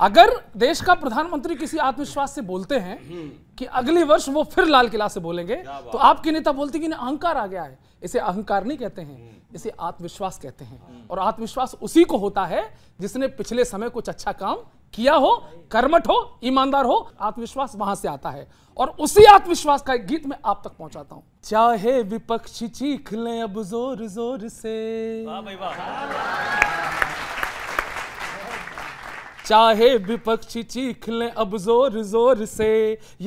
अगर देश का प्रधानमंत्री किसी आत्मविश्वास से बोलते हैं कि अगले वर्ष वो फिर लाल किला से बोलेंगे तो आपके नेता बोलते कि अहंकार आ गया है इसे अहंकार नहीं कहते हैं इसे आत्मविश्वास कहते हैं और आत्मविश्वास उसी को होता है जिसने पिछले समय कुछ अच्छा काम किया हो कर्मठ हो ईमानदार हो आत्मविश्वास वहां से आता है और उसी आत्मविश्वास का एक गीत मैं आप तक पहुंचाता हूं चाहे विपक्षी चीख लें अब जोर जोर से वाह भाई वाह चाहे विपक्षी चीख लें अब जोर जोर से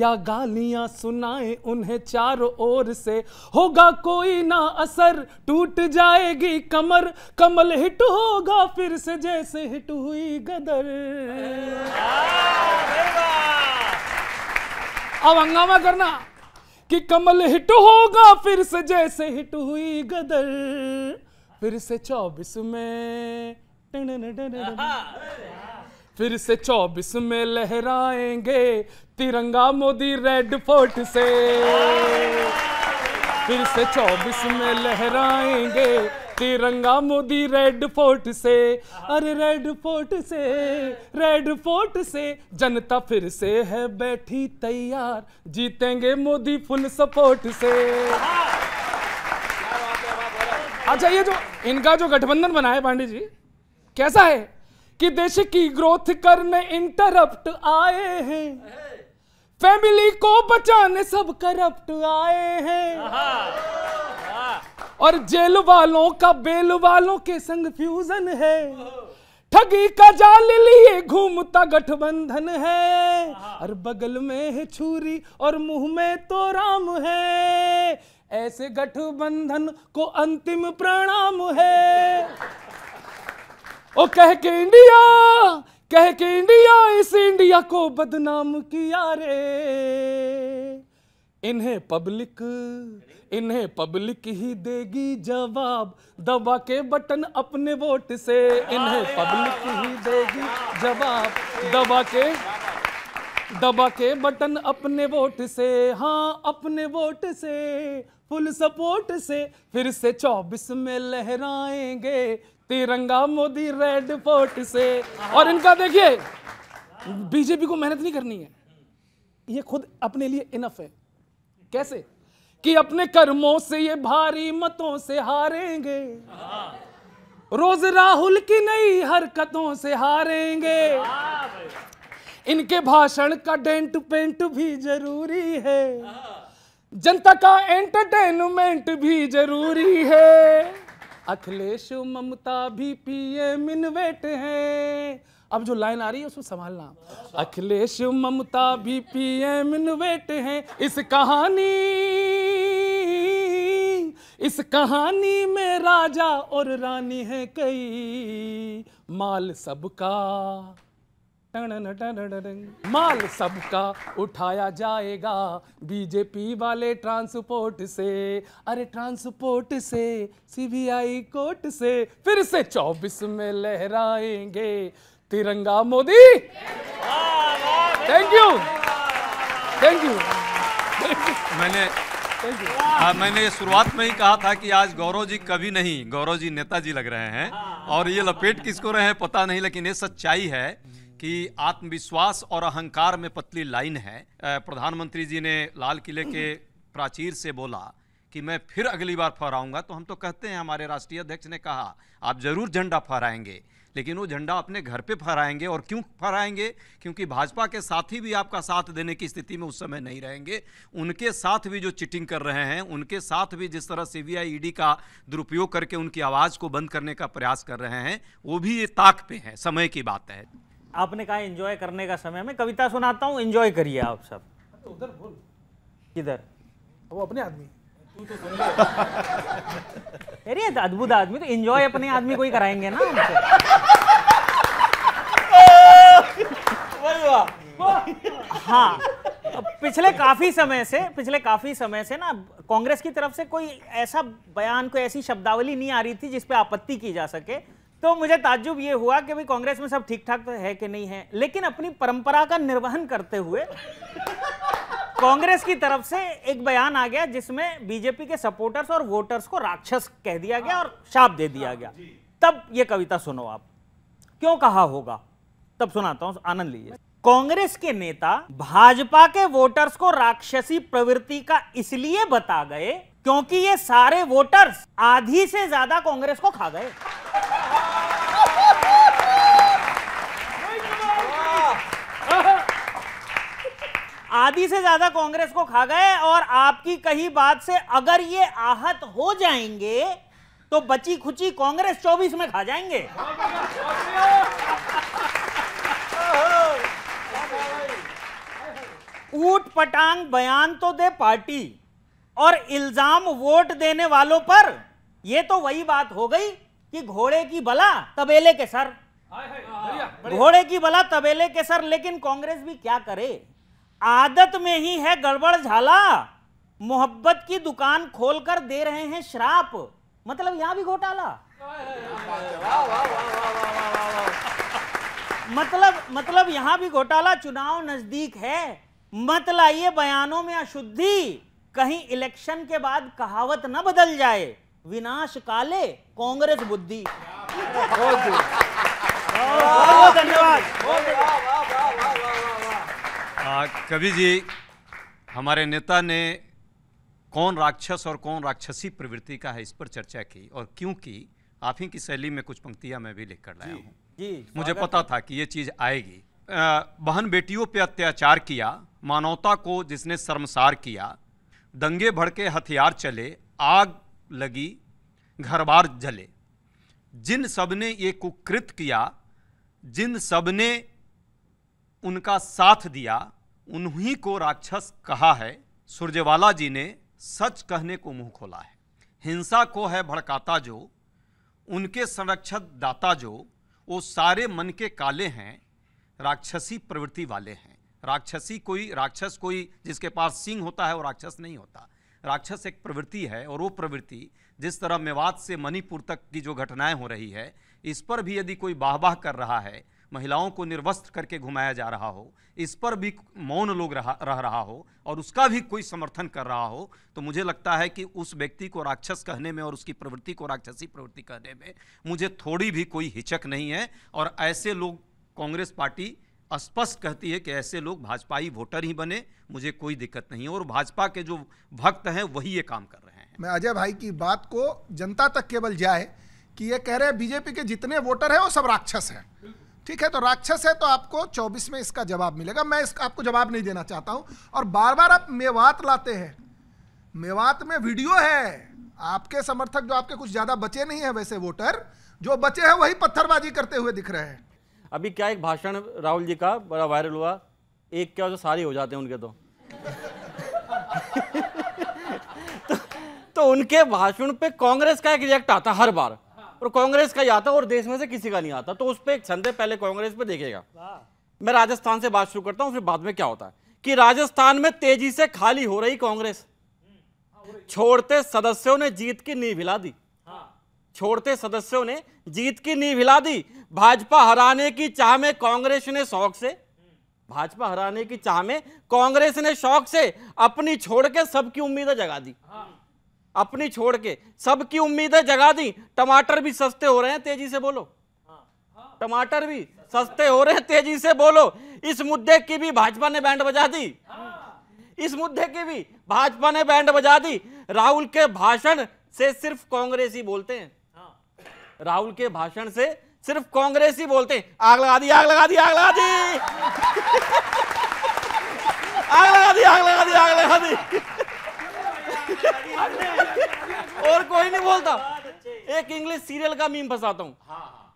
या गालियां सुनाए उन्हें चारों ओर से होगा कोई ना असर टूट जाएगी कमर कमल हिट होगा फिर से जैसे हिट हुई गदर अब हंगामा करना कि कमल हिट होगा फिर से जैसे हिट हुई गदर फिर से चौबीस में फिर से चौबीस में लहराएंगे तिरंगा मोदी रेड फोर्ट से फिर से चौबीस में लहराएंगे तिरंगा मोदी रेड फोर्ट से अरे रेड फोर्ट से रेड फोर्ट से जनता फिर से है बैठी तैयार जीतेंगे मोदी फुल सपोर्ट से अच्छा ये जो इनका जो गठबंधन बना है पांडे जी कैसा है कि देश की ग्रोथ करने इंटरप्ट आए हैं फैमिली को बचाने सब करप्ट आए हैं और जेल वालों का बेल वालों के संग फ्यूजन है ठगी का जाल लिए घूमता गठबंधन है और बगल में है छुरी और मुंह में तो राम है ऐसे गठबंधन को अंतिम प्रणाम है ओ कह के इंडिया कह के इंडिया इस इंडिया को बदनाम किया रे इन्हें पब्लिक इन्हें पब्लिक ही देगी जवाब दबा के बटन अपने वोट से इन्हें पब्लिक ही देगी जवाब दबा के दबा के बटन अपने वोट से हाँ अपने वोट से फुल सपोर्ट से फिर से चौबीस में लहराएंगे तिरंगा मोदी रेड फोर्ट से और इनका देखिए बीजेपी को मेहनत नहीं करनी है ये खुद अपने लिए इनफ है कैसे कि अपने कर्मों से ये भारी मतों से हारेंगे रोज राहुल की नई हरकतों से हारेंगे इनके भाषण का डेंट पेंट भी जरूरी है जनता का एंटरटेनमेंट भी जरूरी है अखिलेश ममता भी पीएम इनवेट है अब जो लाइन आ रही है उसको संभालना अखिलेश ममता भी पीएम इनवेट है इस कहानी इस कहानी में राजा और रानी है कई माल सबका माल सबका उठाया जाएगा बीजेपी वाले ट्रांसपोर्ट से अरे ट्रांसपोर्ट से सीबीआई कोर्ट से फिर से चौबीस में लहराएंगे तिरंगा Modi thank you thank you मैंने आ, हाँ, मैंने ये शुरुआत में ही कहा था कि आज गौरव जी कभी नहीं गौरव जी नेताजी लग रहे हैं हाँ। और ये लपेट किसको रहे हैं पता नहीं लेकिन ये सच्चाई है कि आत्मविश्वास और अहंकार में पतली लाइन है प्रधानमंत्री जी ने लाल किले के प्राचीर से बोला कि मैं फिर अगली बार फहराऊंगा तो हम तो कहते हैं हमारे राष्ट्रीय अध्यक्ष ने कहा आप जरूर झंडा फहराएंगे लेकिन वो झंडा अपने घर पे फहराएंगे और क्यों फहराएंगे क्योंकि भाजपा के साथी भी आपका साथ देने की स्थिति में उस समय नहीं रहेंगे उनके साथ भी जो चिटिंग कर रहे हैं उनके साथ भी जिस तरह सीबीआई ईडी का दुरुपयोग करके उनकी आवाज़ को बंद करने का प्रयास कर रहे हैं वो भी ये ताक पे है समय की बात है आपने कहा एंजॉय करने का समय मैं कविता सुनाता हूँ एंजॉय करिए आप सब उधर बोल किधर वो अपने आदमी तू तो अरे तो अद्भुत आदमी तो एंजॉय अपने आदमी को ही कराएंगे ना तो। हाँ पिछले काफी समय से पिछले काफी समय से ना कांग्रेस की तरफ से कोई ऐसा बयान कोई ऐसी शब्दावली नहीं आ रही थी जिसपे आपत्ति की जा सके तो मुझे ताज्जुब ये हुआ कि भाई कांग्रेस में सब ठीक ठाक तो है कि नहीं है लेकिन अपनी परंपरा का निर्वहन करते हुए कांग्रेस की तरफ से एक बयान आ गया जिसमें बीजेपी के सपोर्टर्स और वोटर्स को राक्षस कह दिया गया और शाप दे दिया गया तब ये कविता सुनो आप क्यों कहा होगा तब सुनाता हूं आनंद लीजिए कांग्रेस के नेता भाजपा के वोटर्स को राक्षसी प्रवृत्ति का इसलिए बता गए क्योंकि ये सारे वोटर्स आधी से ज्यादा कांग्रेस को खा गए आधी से ज्यादा कांग्रेस को खा गए और आपकी कही बात से अगर ये आहत हो जाएंगे तो बची खुची कांग्रेस 24 में खा जाएंगे ऊट पटांग बयान तो दे पार्टी और इल्जाम वोट देने वालों पर यह तो वही बात हो गई कि घोड़े की बला तबेले के सर घोड़े की बला तबेले के सर लेकिन कांग्रेस भी क्या करे आदत में ही है गड़बड़ झाला मोहब्बत की दुकान खोलकर दे रहे हैं श्राप मतलब यहां भी घोटाला मतलब मतलब यहां भी घोटाला चुनाव नजदीक है मत लाइए बयानों में अशुद्धि कहीं इलेक्शन के बाद कहावत न बदल जाए विनाश काले कांग्रेस बुद्धि बहुत धन्यवाद कवि जी हमारे नेता ने कौन राक्षस और कौन राक्षसी प्रवृत्ति का है इस पर चर्चा की और क्योंकि आप ही की शैली में कुछ पंक्तियां मैं भी लिखकर लाया हूँ मुझे पता था कि ये चीज़ आएगी बहन बेटियों पे अत्याचार किया मानवता को जिसने शर्मसार किया दंगे भड़के हथियार चले आग लगी घरबार जले जिन सब ने ये कुकृत किया जिन सब ने उनका साथ दिया उन्हीं को राक्षस कहा है सूर्यवाला जी ने सच कहने को मुंह खोला है हिंसा को है भड़काता जो उनके संरक्षक दाता जो वो सारे मन के काले हैं राक्षसी प्रवृत्ति वाले हैं राक्षसी कोई राक्षस कोई जिसके पास सिंह होता है वो राक्षस नहीं होता राक्षस एक प्रवृत्ति है और वो प्रवृत्ति जिस तरह मेवात से मणिपुर तक की जो घटनाएं हो रही है इस पर भी यदि कोई बाहबाह कर रहा है महिलाओं को निर्वस्त्र करके घुमाया जा रहा हो इस पर भी मौन लोग रह, रह रहा हो और उसका भी कोई समर्थन कर रहा हो तो मुझे लगता है कि उस व्यक्ति को राक्षस कहने में और उसकी प्रवृत्ति को राक्षसी प्रवृत्ति कहने में मुझे थोड़ी भी कोई हिचक नहीं है और ऐसे लोग कांग्रेस पार्टी स्पष्ट कहती है कि ऐसे लोग भाजपाई वोटर ही बने मुझे कोई दिक्कत नहीं है और भाजपा के जो भक्त हैं वही ये काम कर रहे हैं मैं अजय भाई की बात को जनता तक केवल जाए कि ये कह रहे हैं बीजेपी के जितने वोटर हैं वो सब राक्षस हैं ठीक है तो राक्षस है तो आपको चौबीस में इसका जवाब मिलेगा मैं इसका आपको जवाब नहीं देना चाहता हूं और बार बार आप मेवात लाते हैं मेवात में वीडियो है आपके समर्थक जो आपके कुछ ज्यादा बचे नहीं है वैसे वोटर जो बचे हैं वही पत्थरबाजी करते हुए दिख रहे हैं अभी क्या एक भाषण राहुल जी का बड़ा वायरल हुआ एक क्या जो सारे हो जाते हैं उनके तो तो, तो उनके भाषण पे कांग्रेस का एक रिएक्ट आता हर बार और कांग्रेस का ही आता और देश में से किसी का नहीं आता तो उस पर एक छंदे पहले कांग्रेस पे देखेगा मैं राजस्थान से बात शुरू करता हूँ फिर बाद में क्या होता है कि राजस्थान में तेजी से खाली हो रही कांग्रेस छोड़ते सदस्यों ने जीत की नींव हिला दी हाँ। छोड़ते सदस्यों ने जीत की नींव हिला दी भाजपा हराने की चाह में कांग्रेस ने शौक से भाजपा हराने की चाह में कांग्रेस ने शौक से अपनी छोड़ के सबकी उम्मीदें जगा दी हाँ। अपनी छोड़ के सबकी उम्मीदें जगा दी टमाटर भी सस्ते हो रहे हैं तेजी से बोलो टमाटर भी सस्ते हो रहे हैं तेजी से बोलो इस मुद्दे की भी भाजपा ने बैंड बजा दी इस मुद्दे की भी भाजपा ने बैंड बजा दी राहुल के भाषण से सिर्फ कांग्रेस ही बोलते हैं राहुल के भाषण से सिर्फ कांग्रेस ही बोलते हैं आग लगा दी आग लगा दी आग लगा दी आग लगा दी आग लगा दी आग लगा दी और कोई नहीं बोलता एक इंग्लिश सीरियल का मीम फंसाता हूँ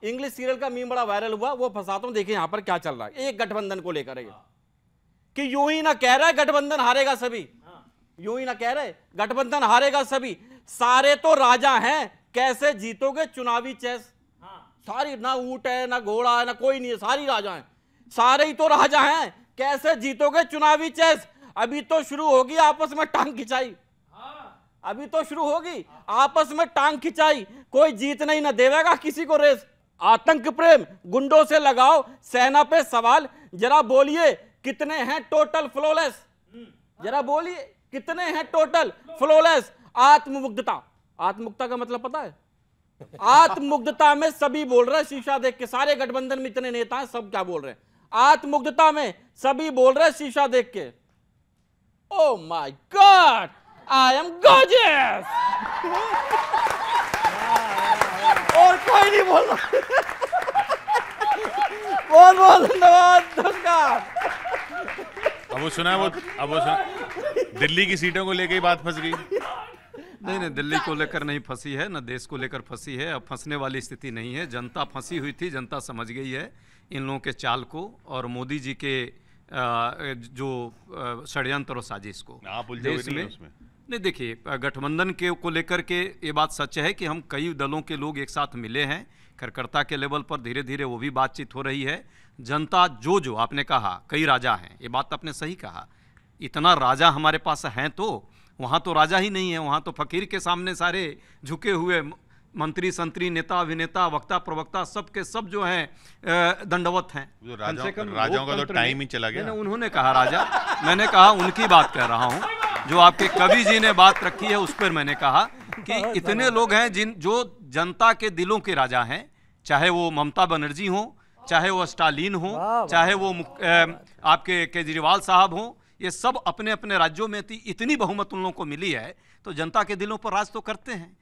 इंग्लिश हाँ, सीरियल हाँ। का मीम बड़ा वायरल हुआ वो फंसाता हूँ देखिए यहाँ पर क्या चल रहा है एक गठबंधन को लेकर है कि यूं ही ना कह रहा है गठबंधन हारेगा सभी हाँ। यूं ही ना कह रहे गठबंधन हारेगा सभी सारे तो राजा हैं कैसे जीतोगे चुनावी चेस सारी ना ऊट है ना घोड़ा है ना कोई नहीं है सारी राजा हैं सारे ही तो राजा हैं कैसे जीतोगे चुनावी चेस अभी तो शुरू होगी आपस में टांग खिंचाई अभी तो शुरू होगी आपस में टांग खिंचाई कोई जीतने ही ना देवेगा किसी को रेस आतंक प्रेम गुंडों से लगाओ सेना पे सवाल जरा बोलिए कितने हैं टोटल फ्लोलेस जरा बोलिए कितने हैं टोटल फ्लोलेस आत्ममुग्धता आत्ममुग्धता का मतलब पता है आत्ममुग्धता में सभी बोल रहे हैं शीशा देख के सारे गठबंधन में इतने नेता हैं सब क्या बोल रहे हैं आत्ममुग्धता में सभी बोल रहे हैं शीशा देख के oh my God I am gorgeous. और कोई नहीं बोल रहा बहुत बहुत धन्यवाद नमस्कार अब वो सुना वो अब वो सुना दिल्ली की सीटों को लेके ही बात फंस गई नहीं नहीं दिल्ली को लेकर नहीं फंसी है ना देश को लेकर फंसी है अब फंसने वाली स्थिति नहीं है जनता फंसी हुई थी जनता समझ गई है इन लोगों के चाल को और मोदी जी के जो षडयंत्र और साजिश को आप देश में नहीं देखिए गठबंधन के को लेकर के ये बात सच है कि हम कई दलों के लोग एक साथ मिले हैं कार्यकर्ता के लेवल पर धीरे धीरे वो भी बातचीत हो रही है जनता जो जो आपने कहा कई राजा हैं ये बात आपने सही कहा इतना राजा हमारे पास हैं तो वहाँ तो राजा ही नहीं है वहाँ तो फकीर के सामने सारे झुके हुए मंत्री संतरी नेता अभिनेता वक्ता प्रवक्ता सबके सब जो है दंडवत हैं राजा, राजाओं का तो टाइम ही चला गया उन्होंने कहा राजा मैंने कहा उनकी बात कह रहा हूँ जो आपके कवि जी ने बात रखी है उस पर मैंने कहा कि हाँ, हाँ, इतने हाँ। लोग हैं जिन जो जनता के दिलों के राजा हैं चाहे वो ममता बनर्जी हों चाहे वो स्टालिन हो चाहे वो आपके केजरीवाल साहब हों ये सब अपने अपने राज्यों में थी इतनी बहुमत उन लोगों को मिली है तो जनता के दिलों पर राज तो करते हैं